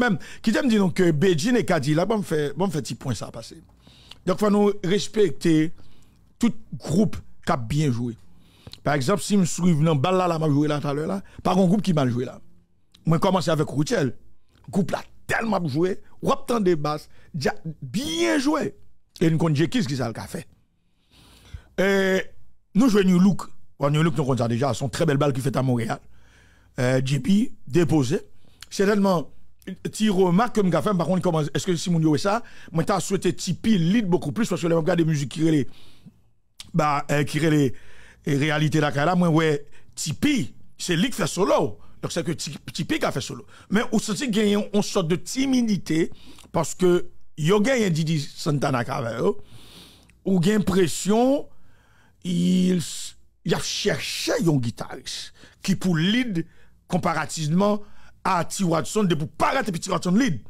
Même, qui t'aime dit donc que Beijing et Kadi, là, bon, fait, bon, petit point ça passé Donc, faut nous respecter tout groupe qui a bien joué. Par exemple, si je suis dans balle là, m'a joué là tout à l'heure là, par un groupe qui mal joué là. Moi, commencé avec Routel. Groupe là, tellement joué, ou tant de basse, bien joué. Et nous compte qui qui a le café. Et euh, nous jouons New Look. New Look, nous déjà, son très belle balle qui fait à Montréal. Euh, JP, déposé. Certainement, tu remarque que je fait par contre comment est-ce que si mon ça moi t'as souhaité tipi lead beaucoup plus parce que les gars des musiques qui relaient bah euh, qui relaient et euh, réalité là moi ouais tipi c'est lui qui fait solo donc c'est que tipi qui a fait solo mais on senti gagner une sorte de timidité parce que yo gagne Didi Santana Kaveo, ou gagne pression il il a cherché un guitariste qui pour lead comparativement à T. Watson de pour pas rater petit Watson lead.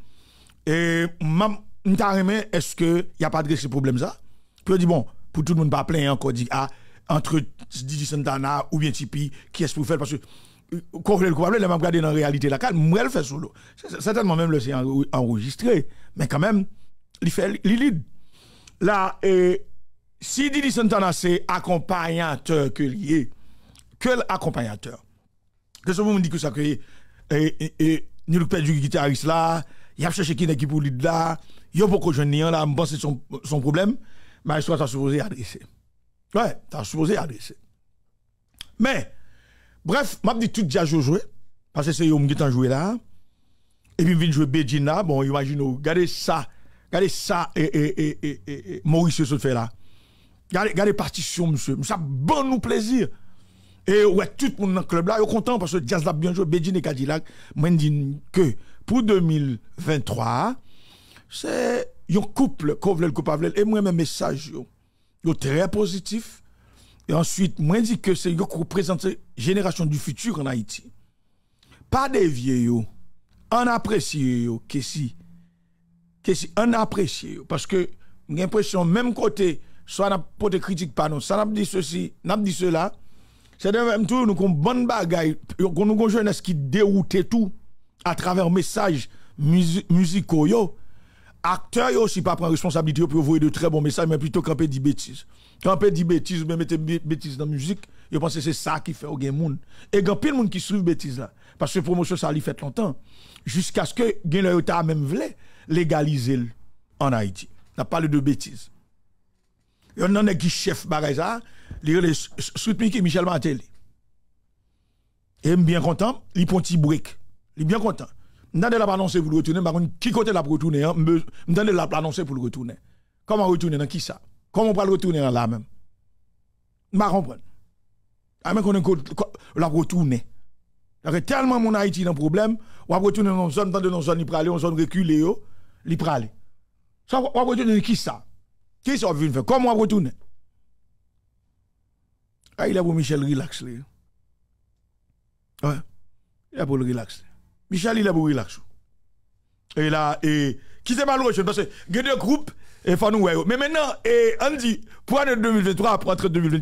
Et m'ta est-ce que y a pas de ce problème ça Puis dit bon, pour tout le monde pas plein encore hein, dit ah entre Didi Santana ou bien Tipeee, qui est-ce pour faire parce que le euh, Kouable, elle m'a regardé dans la réalité la calme, moi elle fait solo. Certainement même le c'est enregistré, mais quand même, il fait il lead. Là et si Didi Santana c'est accompagnateur que est, quel accompagnateur Que vous me dit que ça crée et, le nous perdu guitariste là, il a cherché qui est qui pour lui là, il y a beaucoup de gens là, je pense que son, son problème, mais toi, tu supposé adresser. Ouais, tu as supposé adresser. Mais, bref, m'a dit tout déjà joué, parce que c'est eux qui ont joué là, et puis il jouer Beijing bon, imagine, regardez ça, regardez ça, et, et, et, et, Maurice se fait là. Regardez, la partition, monsieur, ça bon nous plaisir. Et ouais, tout le monde dans le club là, est content parce que Jazz l'a bien joué, bédine et Cadillac. Moi, je dis que pour 2023, c'est un couple couple veut le Et moi, mes messages, sont très positif. Et ensuite, moi, je dis que c'est qui représente la génération du futur en Haïti. Pas des vieux, on apprécie, que si, que si, on apprécie. Parce que j'ai l'impression, même côté, soit on a de critiques, pas ça n'a dit ceci, n'a dit cela c'est de même tout, nous avons bonne bagaille, nous avons jeunesse qui déroute tout à travers messages musicaux. Yo. Acteurs ne aussi pas prendre responsabilité pour envoyer de très bons messages, mais plutôt camper des bêtises. Camper des bêtises, mais mettre bêtises dans la musique, je pense que c'est ça qui fait au gain monde. Et il y a plein de monde qui suivent bêtises là. Parce que promotion, ça a fait longtemps. Jusqu'à ce que gain même voulait légaliser en Haïti. On a parlé de bêtises. Il y en a qui chef bagaille ça li rele Michel Martel. Et bien content, li ponti break. est bien content. M'dande la annoncer pour le retourner, par contre, qui côté la pour retourner, hein, m'dande la annoncer pour le retourner. Comment retourner dans qui ça? Comment on va le retourner là même? M'a comprendre. A ah, même qu'on la retourner. tellement mon Haïti dans problème, on va retourner dans zone, dans une zone, il pralé, en zone reculée, il pralé. Ça, on va retourner qui ça? Qui ça va venir faire? Comment on va retourner? Ah, il a beau Michel relax. Ouais. Il a beau le relax. Michel, il a beau relax. Et là, et, qui c'est malheureux, parce que, il y a deux groupes, et faut nous, Mais maintenant, et, on pour 2023, après entre 2023,